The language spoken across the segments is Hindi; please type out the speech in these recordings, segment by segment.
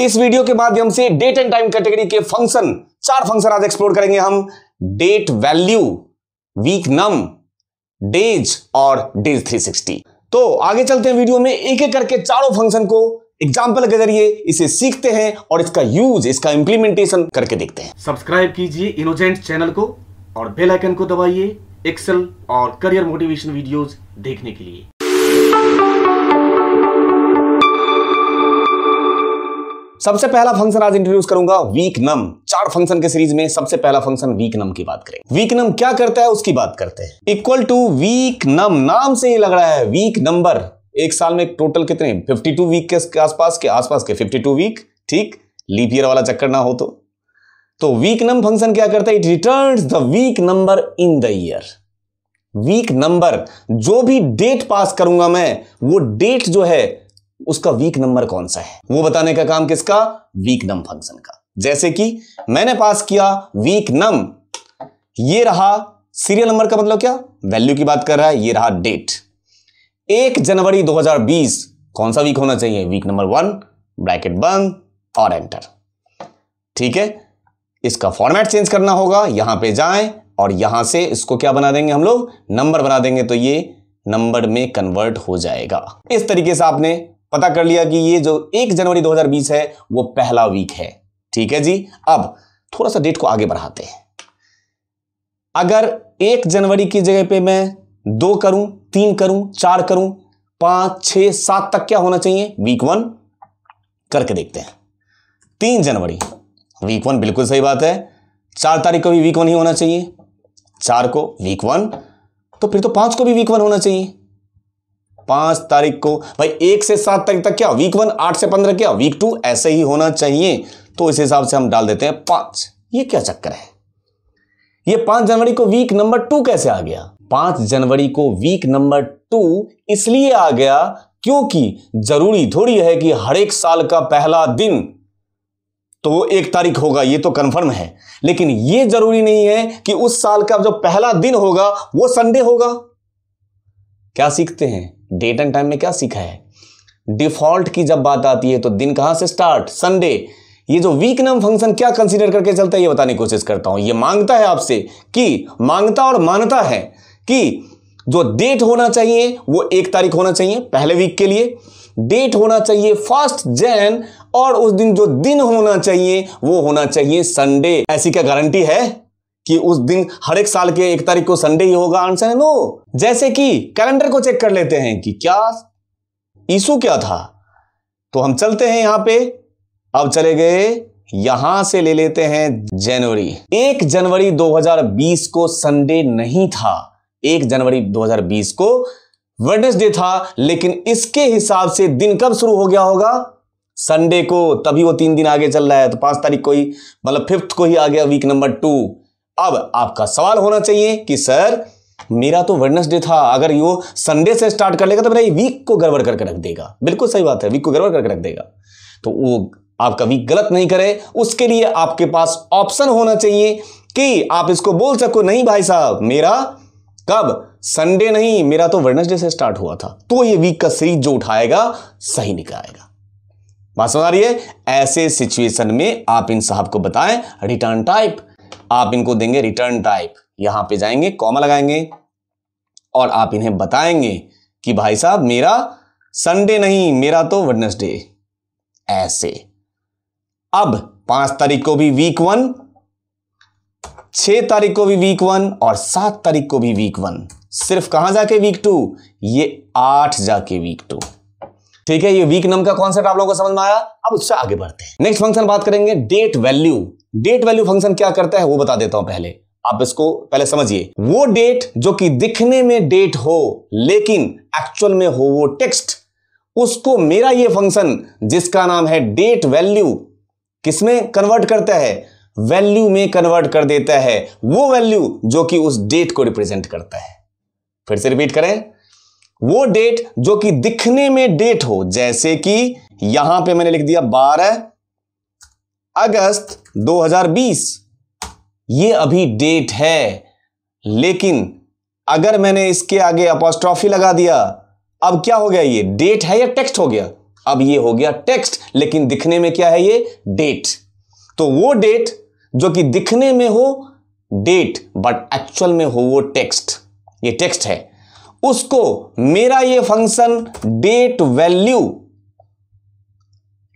इस वीडियो के माध्यम से डेट एंड टाइम कैटेगरी के फंक्शन चार फंक्शन आज एक्सप्लोर करेंगे हम date value week num days और डेज 360 तो आगे चलते हैं वीडियो में एक एक करके चारों फंक्शन को एग्जाम्पल के जरिए इसे सीखते हैं और इसका यूज इसका इंप्लीमेंटेशन करके देखते हैं सब्सक्राइब कीजिए इनोजेंट चैनल को और बेलाइकन को दबाइए एक्सेल और करियर मोटिवेशन वीडियोज देखने के लिए सबसे पहला फंक्शन आज इंट्रोड्यूस करूंगा वीक नम चार फंक्शन के सीरीज में सबसे पहला फंक्शन वीक नम की बात करें वीक नम क्या करता है उसकी बात करते हैं इक्वल टू वीक नम नाम से ही लग रहा है वीक नंबर एक साल में टोटल कितने 52 वीक के आसपास के आसपास के 52 वीक ठीक लीप ईयर वाला चक्कर ना हो तो तो वीक नम फंक्शन क्या करता है it return the week number in the year week number जो भी डेट पास करूंगा मैं वो डेट जो है उसका वीक नंबर कौन सा है वो बताने का काम किसका वीक नम फंक्शन का जैसे कि मैंने पास किया वीक नम ये रहा सीरियल नंबर का मतलब क्या वैल्यू की बात कर रहा है ये रहा डेट एक जनवरी 2020 कौन सा वीक होना चाहिए वीक नंबर वन ब्रैकेट बंद और एंटर ठीक है इसका फॉर्मेट चेंज करना होगा यहां पे जाएं और यहां से इसको क्या बना देंगे हम लोग नंबर बना देंगे तो ये नंबर में कन्वर्ट हो जाएगा इस तरीके से आपने पता कर लिया कि ये जो एक जनवरी 2020 है वो पहला वीक है ठीक है जी अब थोड़ा सा डेट को आगे बढ़ाते हैं अगर एक जनवरी की जगह पे मैं दो करूं तीन करूं चार करूं पांच छह सात तक क्या होना चाहिए वीक वन करके देखते हैं तीन जनवरी वीक वन बिल्कुल सही बात है चार तारीख को भी वीक वन ही होना चाहिए चार को वीक वन तो फिर तो पांच को भी वीक वन होना चाहिए पांच तारीख को भाई एक से सात तारीख तक क्या वीक वन आठ से पंद्रह क्या वीक टू ऐसे ही होना चाहिए तो इस हिसाब से हम डाल देते हैं पांच ये क्या चक्कर है ये पांच जनवरी को वीक नंबर टू कैसे आ गया पांच जनवरी को वीक नंबर टू इसलिए आ गया क्योंकि जरूरी थोड़ी है कि हर एक साल का पहला दिन तो वो एक तारीख होगा ये तो कंफर्म है लेकिन ये जरूरी नहीं है कि उस साल का जो पहला दिन होगा वो संडे होगा क्या सीखते हैं डेट एंड टाइम में क्या सीखा है डिफॉल्ट की जब बात आती है तो दिन कहां से स्टार्ट संडे ये जो वीक नम फंक्शन क्या कंसीडर करके चलता है ये बताने की कोशिश करता हूं ये मांगता है आपसे कि मांगता और मानता है कि जो डेट होना चाहिए वो एक तारीख होना चाहिए पहले वीक के लिए डेट होना चाहिए फर्स्ट जैन और उस दिन जो दिन होना चाहिए वो होना चाहिए संडे ऐसी क्या गारंटी है कि उस दिन हर एक साल के एक तारीख को संडे ही होगा आंसर है नो जैसे कि कैलेंडर को चेक कर लेते हैं कि क्या इशू क्या था तो हम चलते हैं यहां पे अब चले गए यहां से ले लेते हैं जनवरी एक जनवरी 2020 को संडे नहीं था एक जनवरी 2020 को वेडनेसडे था लेकिन इसके हिसाब से दिन कब शुरू हो गया होगा संडे को तभी वो तीन दिन आगे चल रहा है तो पांच तारीख को ही मतलब फिफ्थ को ही आ गया वीक नंबर टू अब आपका सवाल होना चाहिए कि सर मेरा तो वेडनेसडे था अगर यो संडे से स्टार्ट कर लेगा तो मेरा वीक को गड़बड़ करके रख देगा बिल्कुल सही बात है वीक को गड़बड़ करके रख देगा तो वो आपका वीक गलत नहीं करे उसके लिए आपके पास ऑप्शन होना चाहिए कि आप इसको बोल सको नहीं भाई साहब मेरा कब संडे नहीं मेरा तो वेडनेसडे से स्टार्ट हुआ था तो ये वीक का सीरीज जो उठाएगा सही निकल आएगा बात समझ आ रही है ऐसे सिचुएशन में आप इन साहब को बताएं रिटर्न टाइप आप इनको देंगे रिटर्न टाइप यहां पे जाएंगे कॉमा लगाएंगे और आप इन्हें बताएंगे कि भाई साहब मेरा संडे नहीं मेरा तो वेडनेसडे ऐसे अब पांच तारीख को भी वीक वन छह तारीख को भी वीक वन और सात तारीख को भी वीक वन सिर्फ कहां जाके वीक टू ये आठ जाके वीक टू ठीक है ये वीक नम का कॉन्सेप्ट आप लोगों को समझ में आया अब उससे आगे बढ़ते हैं नेक्स्ट फंक्शन बात करेंगे date value date value function क्या करता है वो बता देता हूं पहले आप इसको पहले समझिए वो डेट जो कि दिखने में डेट हो लेकिन एक्चुअल में हो वो टेक्स्ट उसको मेरा ये फंक्शन जिसका नाम है डेट वैल्यू किसमें कन्वर्ट करता है वैल्यू में कन्वर्ट कर देता है वो वैल्यू जो कि उस डेट को रिप्रेजेंट करता है फिर से रिपीट करें वो डेट जो कि दिखने में डेट हो जैसे कि यहां पे मैंने लिख दिया बारह अगस्त 2020 ये अभी डेट है लेकिन अगर मैंने इसके आगे अपोस्ट्रॉफी लगा दिया अब क्या हो गया ये डेट है या टेक्स्ट हो गया अब ये हो गया टेक्स्ट लेकिन दिखने में क्या है ये डेट तो वो डेट जो कि दिखने में हो डेट बट एक्चुअल में हो वो टेक्स्ट ये टेक्स्ट है उसको मेरा ये फंक्शन डेट वैल्यू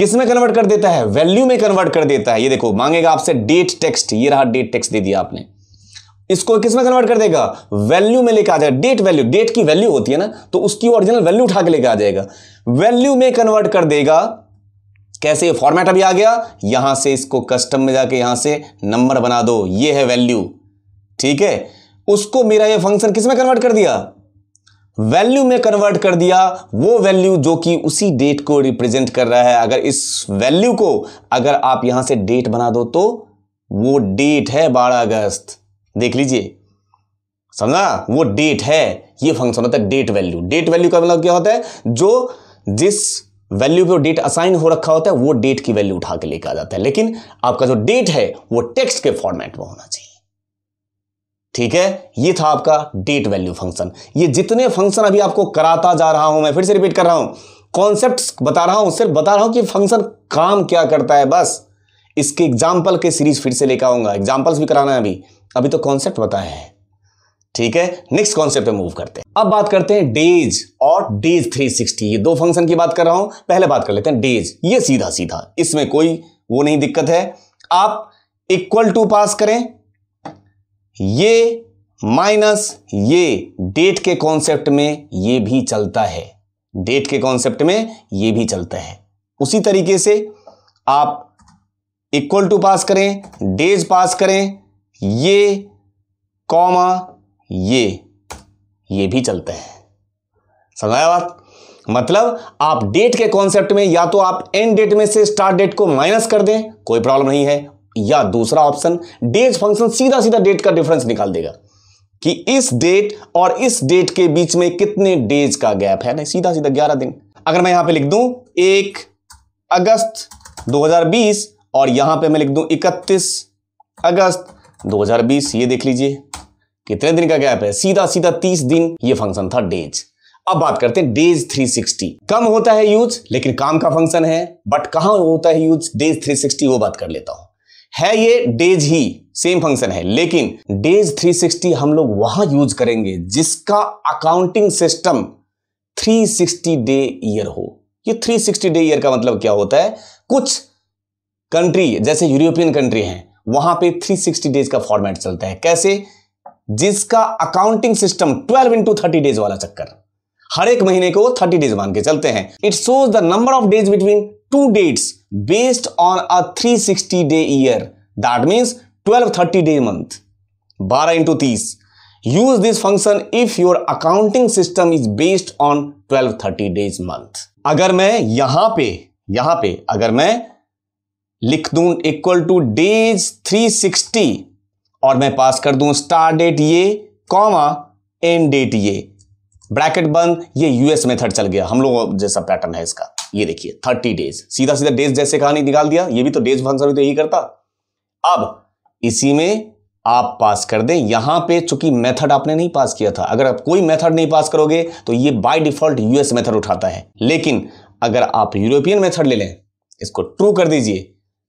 किस में कन्वर्ट कर देता है वैल्यू में कन्वर्ट कर देता है ये देखो मांगेगा आपसे डेट टेक्स्ट ये रहा डेट टेक्स्ट दे दिया आपने इसको किस में कन्वर्ट कर देगा वैल्यू में लेकर आ जाएगा डेट वैल्यू डेट की वैल्यू होती है ना तो उसकी ओरिजिनल वैल्यू उठा के लेकर आ जाएगा वैल्यू में कन्वर्ट कर देगा कैसे फॉर्मेट अभी आ गया यहां से इसको कस्टम में जाके यहां से नंबर बना दो ये है वैल्यू ठीक है उसको मेरा ये फंक्शन किस में कन्वर्ट कर दिया वैल्यू में कन्वर्ट कर दिया वो वैल्यू जो कि उसी डेट को रिप्रेजेंट कर रहा है अगर इस वैल्यू को अगर आप यहां से डेट बना दो तो वो डेट है बारह अगस्त देख लीजिए समझा वो डेट है ये फंक्शन होता है डेट वैल्यू डेट वैल्यू का मतलब क्या होता है जो जिस वैल्यू पे डेट असाइन हो रखा होता है वो डेट की वैल्यू उठा के लेकर आ जाता है लेकिन आपका जो डेट है वो टेक्स्ट के फॉर्मेट में होना चाहिए ठीक है ये था आपका डेट वैल्यू फंक्शन ये जितने फंक्शन अभी आपको कराता जा रहा हूं मैं फिर से रिपीट कर रहा हूं कॉन्सेप्ट बता रहा हूं सिर्फ बता रहा हूं कि फंक्शन काम क्या करता है बस इसके एग्जाम्पल के सीरीज फिर से लेकर आऊंगा एग्जाम्पल्स भी कराना है अभी अभी तो कॉन्सेप्ट बताया है ठीक है नेक्स्ट कॉन्सेप्ट पे मूव करते हैं अब बात करते हैं डेज और डेज 360 ये दो फंक्शन की बात कर रहा हूं पहले बात कर लेते हैं डेज ये सीधा सीधा इसमें कोई वो नहीं दिक्कत है आप इक्वल टू पास करें ये माइनस ये डेट के कॉन्सेप्ट में ये भी चलता है डेट के कॉन्सेप्ट में ये भी चलता है उसी तरीके से आप इक्वल टू पास करें डेज पास करें ये कॉमा ये ये भी चलता है समझाया बात मतलब आप डेट के कॉन्सेप्ट में या तो आप एंड डेट में से स्टार्ट डेट को माइनस कर दें कोई प्रॉब्लम नहीं है या दूसरा ऑप्शन डेज फंक्शन सीधा सीधा डेट का डिफरेंस निकाल देगा कि इस डेट और इस डेट के बीच में कितने डेज का गैप है नहीं सीधा सीधा ग्यारह दिन अगर मैं यहां पे लिख दूं एक अगस्त 2020 और यहां पे मैं लिख दूं 31 अगस्त 2020 ये देख लीजिए कितने दिन का गैप है सीधा सीधा 30 दिन ये फंक्शन था डेज अब बात करते हैं डेज 360 कम होता है यूज लेकिन काम का फंक्शन है बट कहां होता है यूज डेज 360 वो बात कर लेता हूं है ये डेज ही सेम फंक्शन है लेकिन डेज 360 हम लोग वहां यूज करेंगे जिसका अकाउंटिंग सिस्टम 360 डे ईयर हो ये 360 डे ईयर का मतलब क्या होता है कुछ कंट्री जैसे यूरोपियन कंट्री हैं वहां पे 360 डेज का फॉर्मेट चलता है कैसे जिसका accounting system 12 into thirty days वाला चक्कर हर एक महीने को 30 डेज मान के चलते हैं it shows the number of days between two dates based on a 360 day year. That means 1230 day month. 12 into 30. Use this function if your accounting system is based on 1230 days month. अगर मैं यहां पे यहां पे अगर मैं लिख दूं इक्वल टू डेज 360 और मैं पास कर दूं स्टार डेट ये कॉमा एंड डेट ये ब्रैकेट बंद ये यूएस मेथड चल गया हम लोगों जैसा पैटर्न है इसका ये देखिए थर्टी डेज सीधा सीधा डेज जैसे नहीं निकाल दिया ये भी तो डेज फंक्शन तो यही करता अब इसी में आप पास कर दें यहां पे चूंकि मेथड आपने नहीं पास किया था अगर आप कोई मेथड नहीं पास करोगे तो ये बाय डिफॉल्ट यूएस मेथड उठाता है लेकिन अगर आप यूरोपियन मेथड ले लें इसको ट्रू कर दीजिए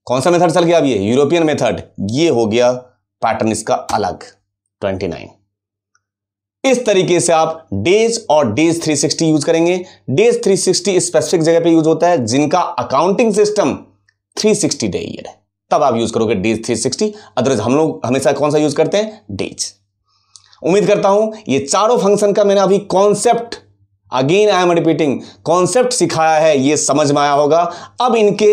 कौन सा मेथड चल गया अब ये यूरोपियन मेथड ये हो गया पैटर्न इसका अलग नाइन इस तरीके से आप डेज और डेज 360 यूज करेंगे डेज 360 स्पेसिफिक जगह पे यूज होता है जिनका अकाउंटिंग सिस्टम 360 डे ईयर है तब आप यूज करोगे डेज 360 अदरवाइज हम लोग हमेशा कौन सा यूज करते हैं डेज उम्मीद करता हूं ये चारों फंक्शन का मैंने अभी concept again I am repeating concept सिखाया है ये समझ में आया होगा अब इनके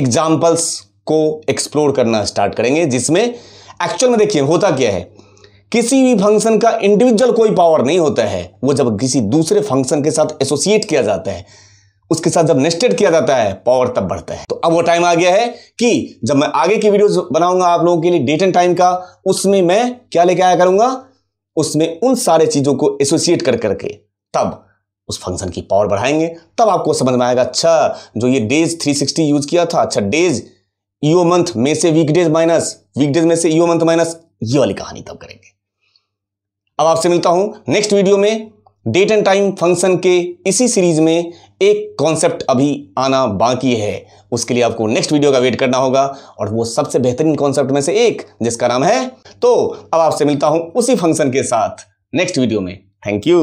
एग्जाम्पल्स को एक्सप्लोर करना स्टार्ट करेंगे जिसमें एक्चुअल में देखिए होता क्या है किसी भी फंक्शन का इंडिविजुअल कोई पावर नहीं होता है वो जब किसी दूसरे फंक्शन के साथ एसोसिएट किया जाता है उसके साथ जब नेस्टेड किया जाता है पावर तब बढ़ता है तो अब वो टाइम आ गया है कि जब मैं आगे की वीडियोस बनाऊंगा आप लोगों के लिए डेट एंड टाइम का उसमें मैं क्या लेके आया करूंगा उसमें उन सारे चीजों को एसोसिएट कर करके तब उस फंक्शन की पावर बढ़ाएंगे तब आपको समझ में आएगा अच्छा जो ये डेज थ्री यूज किया था अच्छा डेज ईओ मंथ में से वीक डेज माइनस वीकडेज में से ईओ मंथ माइनस ये वाली कहानी तब करेंगे अब आपसे मिलता हूं नेक्स्ट वीडियो में डेट एंड टाइम फंक्शन के इसी सीरीज में एक कॉन्सेप्ट अभी आना बाकी है उसके लिए आपको नेक्स्ट वीडियो का वेट करना होगा और वो सबसे बेहतरीन कॉन्सेप्ट में से एक जिसका नाम है तो अब आपसे मिलता हूं उसी फंक्शन के साथ नेक्स्ट वीडियो में थैंक यू